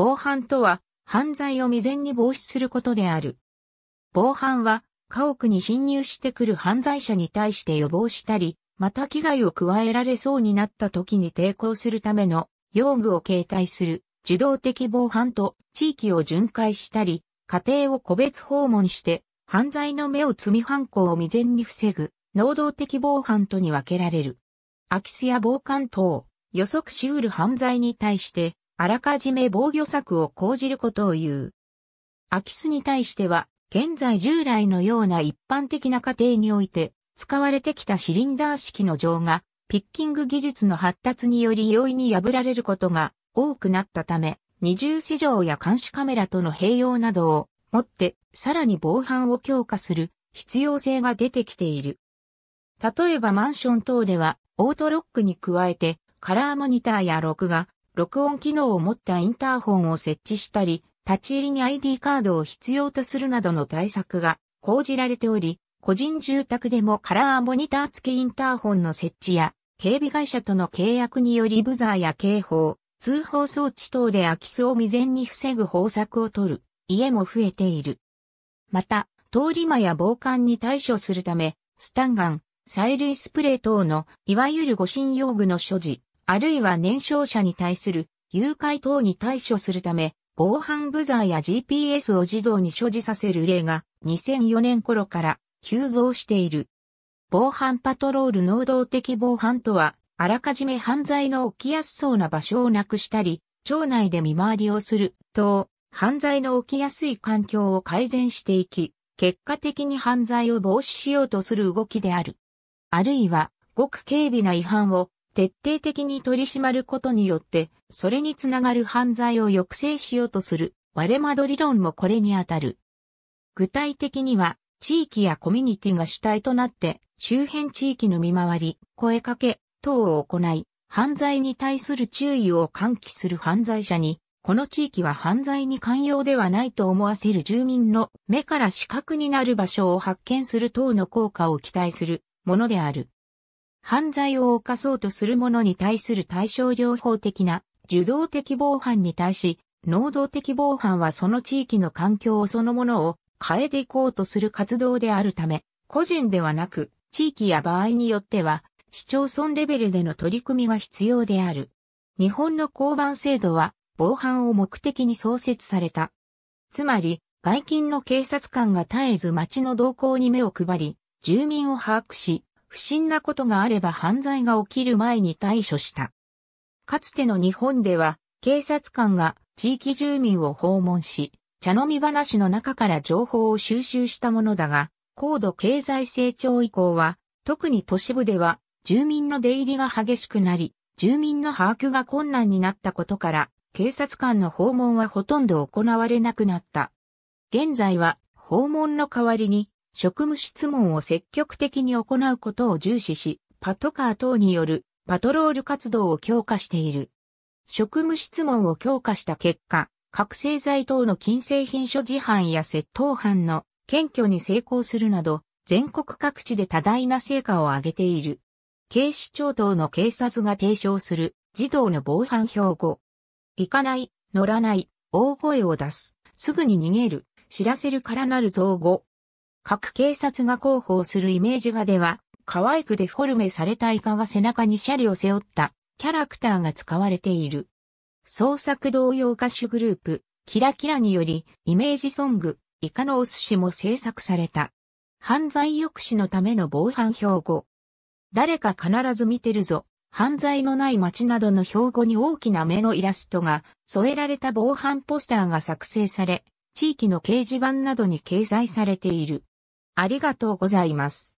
防犯とは、犯罪を未然に防止することである。防犯は、家屋に侵入してくる犯罪者に対して予防したり、また危害を加えられそうになった時に抵抗するための用具を携帯する受動的防犯と地域を巡回したり、家庭を個別訪問して犯罪の目を罪犯行を未然に防ぐ能動的防犯とに分けられる。空き巣や防寒等、予測しうる犯罪に対してあらかじめ防御策を講じることを言う。空き巣に対しては、現在従来のような一般的な過程において、使われてきたシリンダー式の錠が、ピッキング技術の発達により容易に破られることが多くなったため、二重施錠や監視カメラとの併用などをもってさらに防犯を強化する必要性が出てきている。例えばマンション等ではオートロックに加えてカラーモニターや録画、録音機能を持ったインターホンを設置したり、立ち入りに ID カードを必要とするなどの対策が講じられており、個人住宅でもカラーモニター付きインターホンの設置や、警備会社との契約によりブザーや警報、通報装置等で空き巣を未然に防ぐ方策を取る家も増えている。また、通り魔や防寒に対処するため、スタンガン、催涙スプレー等のいわゆる護身用具の所持、あるいは年少者に対する誘拐等に対処するため、防犯ブザーや GPS を児童に所持させる例が2004年頃から急増している。防犯パトロール能動的防犯とは、あらかじめ犯罪の起きやすそうな場所をなくしたり、町内で見回りをすると、犯罪の起きやすい環境を改善していき、結果的に犯罪を防止しようとする動きである。あるいは、ごく軽微な違反を徹底的に取り締まることによって、それにつながる犯罪を抑制しようとする割れ窓理論もこれにあたる。具体的には、地域やコミュニティが主体となって、周辺地域の見回り、声かけ等を行い、犯罪に対する注意を喚起する犯罪者に、この地域は犯罪に寛容ではないと思わせる住民の目から視覚になる場所を発見する等の効果を期待するものである。犯罪を犯そうとする者に対する対象療法的な受動的防犯に対し、能動的防犯はその地域の環境そのものを変えていこうとする活動であるため、個人ではなく、地域や場合によっては、市町村レベルでの取り組みが必要である。日本の交番制度は、防犯を目的に創設された。つまり、外勤の警察官が絶えず町の動向に目を配り、住民を把握し、不審なことがあれば犯罪が起きる前に対処した。かつての日本では、警察官が地域住民を訪問し、茶飲み話の中から情報を収集したものだが、高度経済成長以降は、特に都市部では、住民の出入りが激しくなり、住民の把握が困難になったことから、警察官の訪問はほとんど行われなくなった。現在は、訪問の代わりに、職務質問を積極的に行うことを重視し、パトカー等によるパトロール活動を強化している。職務質問を強化した結果、覚醒剤等の禁制品所持犯や窃盗犯の検挙に成功するなど、全国各地で多大な成果を上げている。警視庁等の警察が提唱する児童の防犯標語。行かない、乗らない、大声を出す、すぐに逃げる、知らせるからなる造語、各警察が広報するイメージ画では、可愛くデフォルメされたイカが背中にシャリを背負ったキャラクターが使われている。創作同様歌手グループ、キラキラにより、イメージソング、イカのお寿司も制作された。犯罪抑止のための防犯標語。誰か必ず見てるぞ。犯罪のない街などの標語に大きな目のイラストが添えられた防犯ポスターが作成され、地域の掲示板などに掲載されている。ありがとうございます。